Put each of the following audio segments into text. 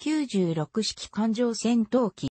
96式艦上戦闘機。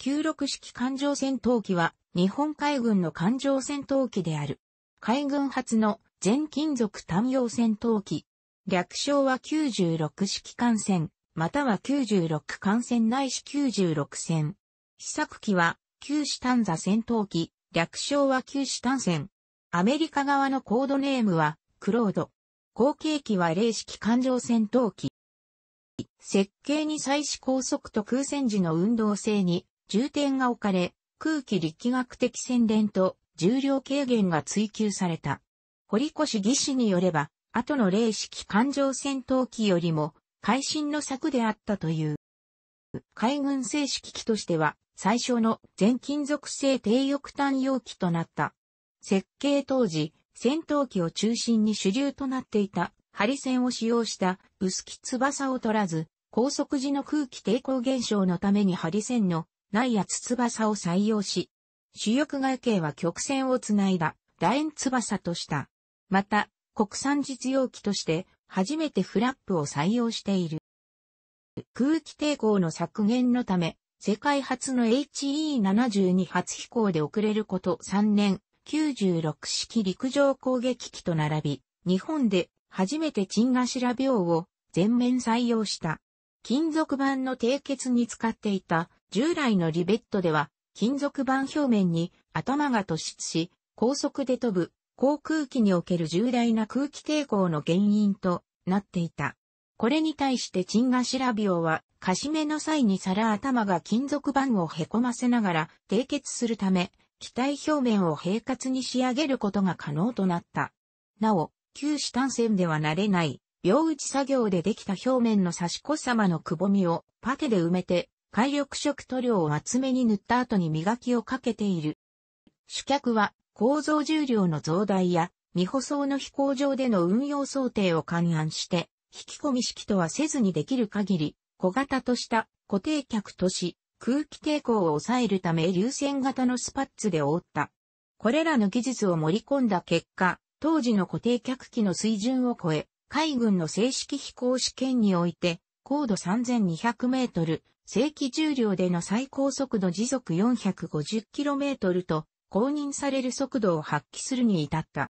96式艦上戦闘機は日本海軍の艦上戦闘機である。海軍初の全金属単用戦闘機。略称は96式艦船、または96艦船ないし96船。試作機は旧師単座戦闘機、略称は旧師単船。アメリカ側のコードネームはクロード。後継機は零式艦上戦闘機。設計に際し高速と空戦時の運動性に重点が置かれ、空気力学的洗練と重量軽減が追求された。堀越技師によれば、後の霊式環状戦闘機よりも、改新の策であったという。海軍正式機としては、最初の全金属製低翼単容器となった。設計当時、戦闘機を中心に主流となっていたハリ線を使用した薄き翼を取らず、高速時の空気抵抗現象のためにハリ線のない翼を採用し、主翼外形は曲線をつないだ楕円翼とした。また、国産実用機として初めてフラップを採用している。空気抵抗の削減のため、世界初の HE72 初飛行で遅れること3年96式陸上攻撃機と並び、日本で初めてシ頭病を全面採用した。金属板の締結に使っていた従来のリベットでは、金属板表面に頭が突出し、高速で飛ぶ航空機における重大な空気抵抗の原因となっていた。これに対してチンガシラ病は、かしめの際に皿頭が金属板をへこませながら締結するため、機体表面を平滑に仕上げることが可能となった。なお、旧紫単線では慣れない、両打ち作業でできた表面の差し子様のくぼみをパテで埋めて、海緑色塗料を厚めに塗った後に磨きをかけている。主客は構造重量の増大や未舗装の飛行場での運用想定を勘案して、引き込み式とはせずにできる限り、小型とした固定脚とし、空気抵抗を抑えるため流線型のスパッツで覆った。これらの技術を盛り込んだ結果、当時の固定客機の水準を超え、海軍の正式飛行試験において、高度3200メートル、正規重量での最高速度時速4 5 0トルと公認される速度を発揮するに至った。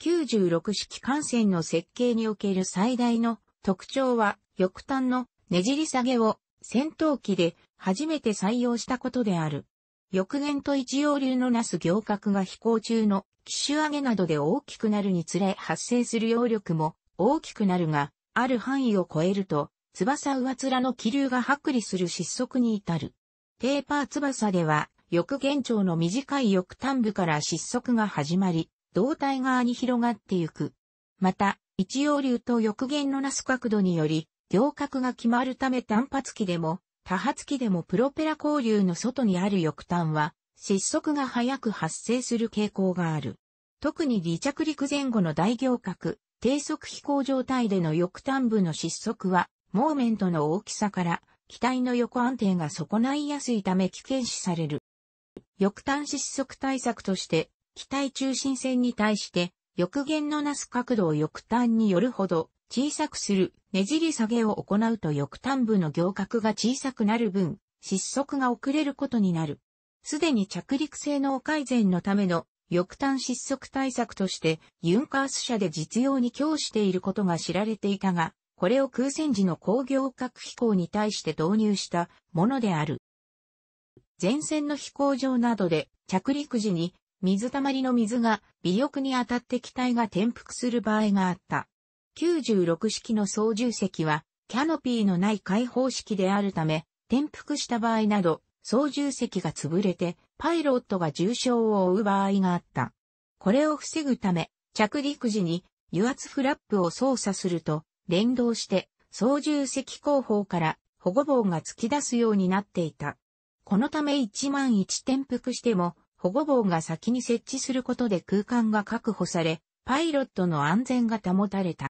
96式艦船の設計における最大の特徴は翼端のねじり下げを戦闘機で初めて採用したことである。翼舷と一葉流のなす行革が飛行中の機種上げなどで大きくなるにつれ発生する揚力も大きくなるが、ある範囲を超えると、翼上面の気流が剥離する失速に至る。テーパー翼では、翼現長の短い翼端部から失速が始まり、胴体側に広がってゆく。また、一葉流と翼弦のなす角度により、行角が決まるため単発機でも、多発機でもプロペラ交流の外にある翼端は、失速が早く発生する傾向がある。特に離着陸前後の大行革、低速飛行状態での翼端部の失速は、モーメントの大きさから、機体の横安定が損ないやすいため危険視される。翼端失速対策として、機体中心線に対して、翼弦のなす角度を翼端によるほど小さくするねじり下げを行うと翼端部の行角が小さくなる分、失速が遅れることになる。すでに着陸性能改善のための翼端失速対策としてユンカース社で実用に供していることが知られていたが、これを空戦時の工業核飛行に対して導入したものである。前線の飛行場などで着陸時に水たまりの水が尾翼に当たって機体が転覆する場合があった。96式の操縦席はキャノピーのない開放式であるため、転覆した場合など操縦席が潰れて、パイロットが重傷を負う場合があった。これを防ぐため、着陸時に油圧フラップを操作すると、連動して操縦席後方から保護棒が突き出すようになっていた。このため1万1転覆しても、保護棒が先に設置することで空間が確保され、パイロットの安全が保たれた。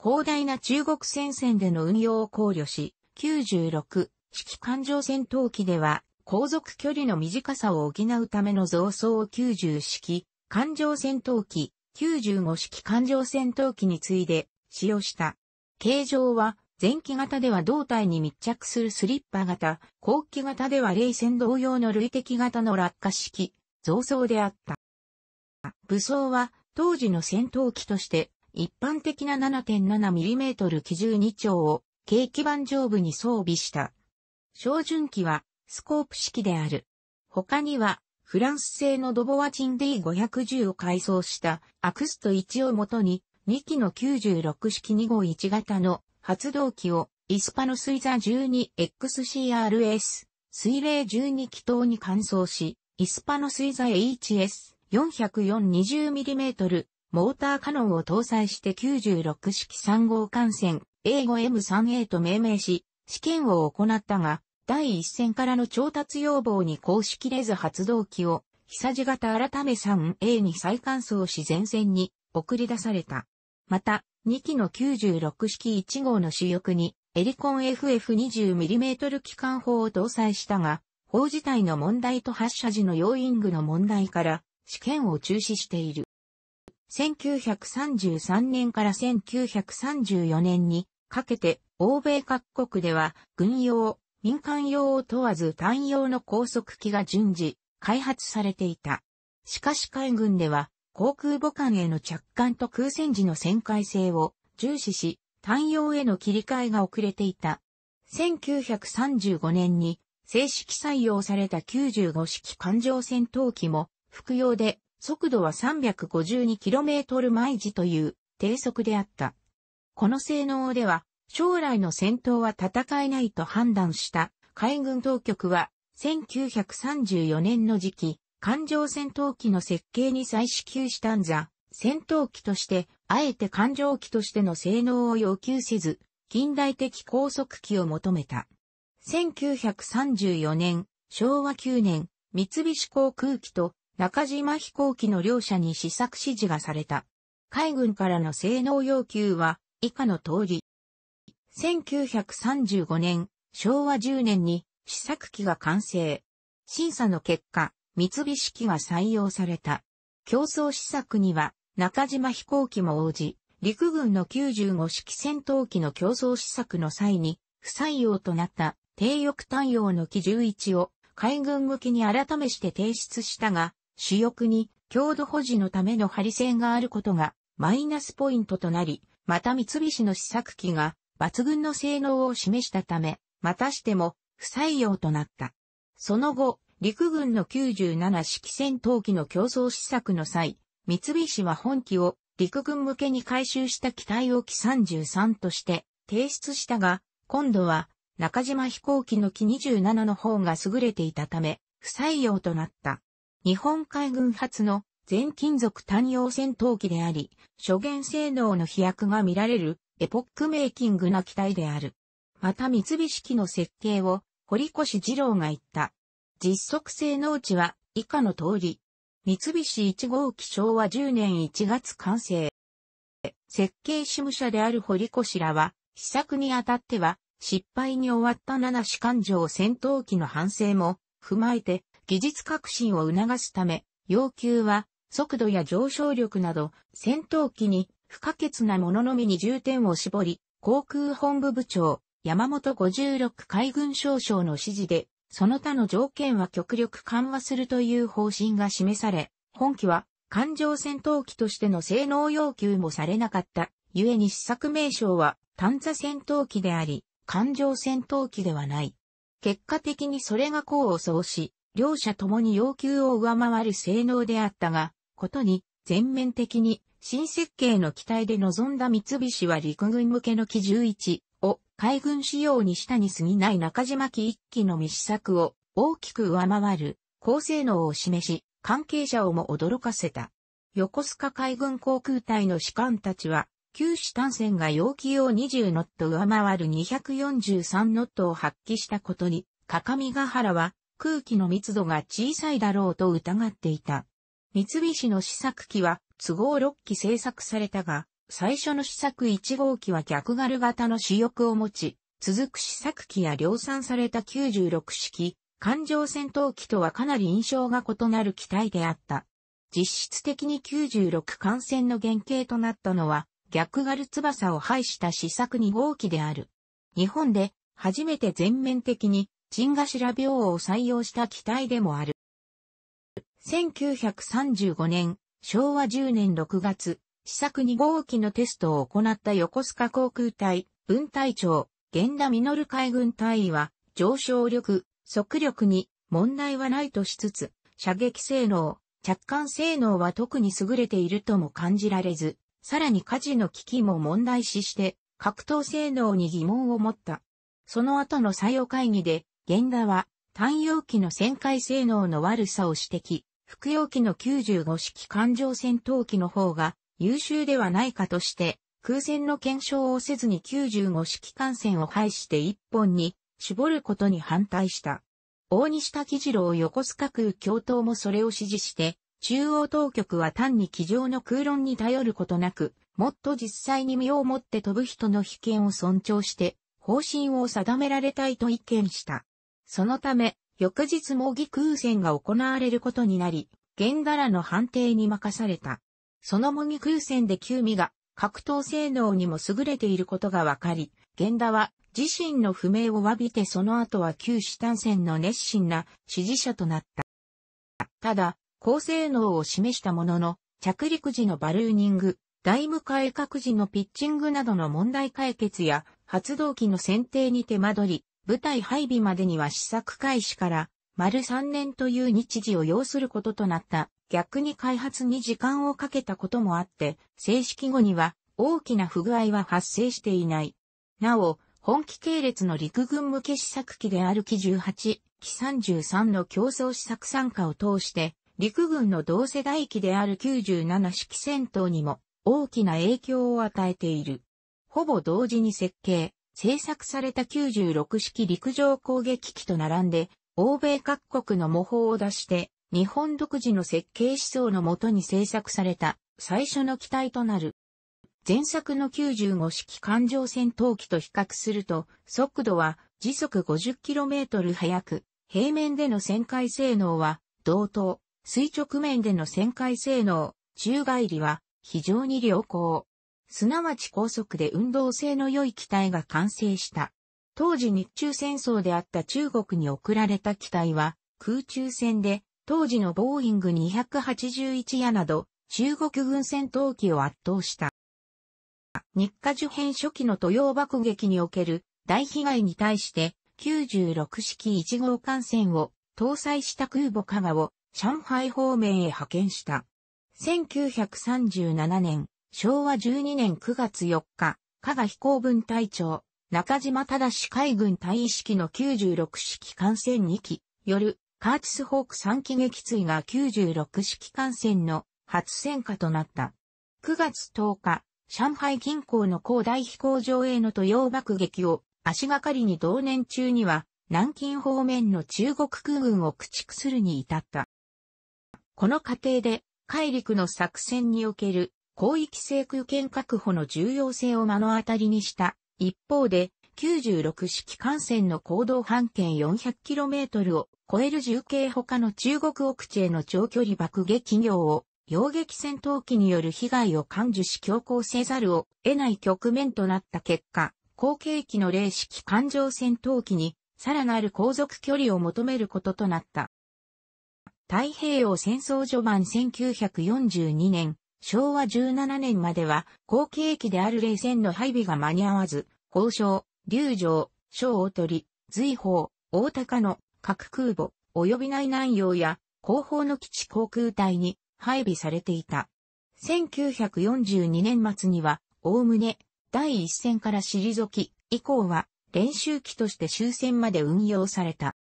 広大な中国戦線での運用を考慮し、96、式艦上戦闘機では、航続距離の短さを補うための増装を90式、艦上戦闘機、95式艦上戦闘機に次いで使用した。形状は、前期型では胴体に密着するスリッパ型、後期型では冷戦同様の累的型の落下式、増装であった。武装は、当時の戦闘機として、一般的な 7.7mm 機銃2丁を、軽基板上部に装備した照準器はスコープ式である。他には、フランス製のドボワチン D510 を改装したアクスト1をもとに2機の96式251型の発動機をイスパノスイザ 12XCRS 水冷12気筒に換装し、イスパノスイザ HS40420mm モーターカノンを搭載して96式3号艦船 A5M3A と命名し、試験を行ったが、第一線からの調達要望に講しきれず発動機を、久地型改め 3A に再換装し前線に送り出された。また、2機の96式1号の主翼に、エリコン FF20mm 機関砲を搭載したが、砲自体の問題と発射時の要因具の問題から、試験を中止している。1933年から1934年にかけて、欧米各国では軍用民間用を問わず単用の高速機が順次開発されていた。しかし海軍では航空母艦への着艦と空戦時の旋回性を重視し、単用への切り替えが遅れていた。1935年に正式採用された95式艦上戦闘機も服用で速度は 352km 毎時という低速であった。この性能では将来の戦闘は戦えないと判断した海軍当局は1934年の時期、艦上戦闘機の設計に再支給したんざ、戦闘機として、あえて艦上機としての性能を要求せず、近代的高速機を求めた。1934年、昭和9年、三菱航空機と中島飛行機の両社に試作指示がされた。海軍からの性能要求は以下の通り、1935年、昭和10年に試作機が完成。審査の結果、三菱機は採用された。競争試作には中島飛行機も応じ、陸軍の95式戦闘機の競争試作の際に不採用となった低翼対応の機11を海軍向きに改めして提出したが、主翼に強度保持のための張線があることがマイナスポイントとなり、また三菱の試作機が抜群の性能を示したため、またしても不採用となった。その後、陸軍の97式戦闘機の競争施策の際、三菱は本機を陸軍向けに回収した機体を機33として提出したが、今度は中島飛行機の機27の方が優れていたため、不採用となった。日本海軍発の全金属単用戦闘機であり、諸元性能の飛躍が見られるエポックメイキングな機体である。また三菱機の設計を堀越二郎が言った。実測性能値は以下の通り。三菱1号機昭和10年1月完成。設計事務者である堀越らは、試作にあたっては、失敗に終わった七種艦上戦闘機の反省も踏まえて、技術革新を促すため、要求は速度や上昇力など、戦闘機に不可欠なもののみに重点を絞り、航空本部部長、山本56海軍少将の指示で、その他の条件は極力緩和するという方針が示され、本機は艦上戦闘機としての性能要求もされなかった。故に試作名称は探査戦闘機であり、艦上戦闘機ではない。結果的にそれが功を奏し、両者ともに要求を上回る性能であったが、ことに、全面的に新設計の機体で臨んだ三菱は陸軍向けの機11を海軍仕様にしたに過ぎない中島機1機の未試作を大きく上回る高性能を示し、関係者をも驚かせた。横須賀海軍航空隊の士官たちは、九死単線が容器を20ノット上回る243ノットを発揮したことに、鏡ヶ原は空気の密度が小さいだろうと疑っていた。三菱の試作機は都合6機製作されたが、最初の試作1号機は逆ガル型の主翼を持ち、続く試作機や量産された96式、艦上戦闘機とはかなり印象が異なる機体であった。実質的に96艦船の原型となったのは、逆ガル翼を排した試作2号機である。日本で初めて全面的に、陣頭病を採用した機体でもある。1935年、昭和10年6月、試作2号機のテストを行った横須賀航空隊、分隊長、源田実海軍隊員は、上昇力、速力に問題はないとしつつ、射撃性能、着艦性能は特に優れているとも感じられず、さらに火事の危機も問題視して、格闘性能に疑問を持った。その後の採用会議で、源田は、単容機の旋回性能の悪さを指摘、服用機の95式艦上戦闘機の方が優秀ではないかとして、空戦の検証をせずに95式艦船を廃して1本に絞ることに反対した。大西滝次郎横須賀空共闘もそれを支持して、中央当局は単に机上の空論に頼ることなく、もっと実際に身をもって飛ぶ人の被験を尊重して、方針を定められたいと意見した。そのため、翌日模擬空戦が行われることになり、源田らの判定に任された。その模擬空戦で九味が格闘性能にも優れていることが分かり、源田は自身の不明を詫びてその後は旧主丹戦の熱心な支持者となった。ただ、高性能を示したものの、着陸時のバルーニング、大無改革時のピッチングなどの問題解決や、発動機の選定に手間取り、舞台配備までには試作開始から丸3年という日時を要することとなった。逆に開発に時間をかけたこともあって、正式後には大きな不具合は発生していない。なお、本機系列の陸軍向け試作機である機18、機33の競争試作参加を通して、陸軍の同世代機である97式戦闘にも大きな影響を与えている。ほぼ同時に設計、製作された96式陸上攻撃機と並んで、欧米各国の模倣を出して、日本独自の設計思想のもとに製作された最初の機体となる。前作の95式艦上戦闘機と比較すると、速度は時速 50km 速く、平面での旋回性能は同等、垂直面での旋回性能、宙返りは非常に良好。すなわち高速で運動性の良い機体が完成した。当時日中戦争であった中国に送られた機体は、空中戦で、当時のボーイング281夜など、中国軍戦闘機を圧倒した。日華受編初期の土曜爆撃における大被害に対して、96式1号艦船を搭載した空母加賀を上海方面へ派遣した。1937年、昭和12年9月4日、加賀飛行分隊長、中島正海軍隊意識の96式艦船2機、夜、カーチスホーク3機撃墜が96式艦船の初戦火となった。9月10日、上海近郊の高大飛行場への土曜爆撃を足がかりに同年中には南京方面の中国空軍を駆逐するに至った。この過程で海陸の作戦における広域制空権確保の重要性を目の当たりにした。一方で、96式艦船の行動半径 400km を超える重慶他の中国奥地への長距離爆撃業を、洋撃戦闘機による被害を感受し強行せざるを得ない局面となった結果、後継機の零式艦上戦闘機に、さらなる航続距離を求めることとなった。太平洋戦争序盤1942年、昭和17年までは、後継機である冷戦の配備が間に合わず、宝生、竜城、小大鳥、随宝、大高の核空母、及び内南洋や後方の基地航空隊に配備されていた。1942年末には、おおむね、第一戦から退き、以降は練習機として終戦まで運用された。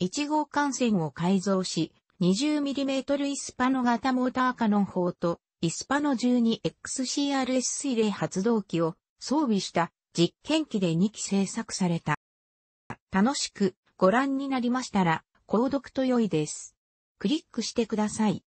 1号艦船を改造し、20mm イスパノ型モーターカノン砲とイスパノ 12XCRS 水冷発動機を装備した実験機で2機製作された。楽しくご覧になりましたら購読と良いです。クリックしてください。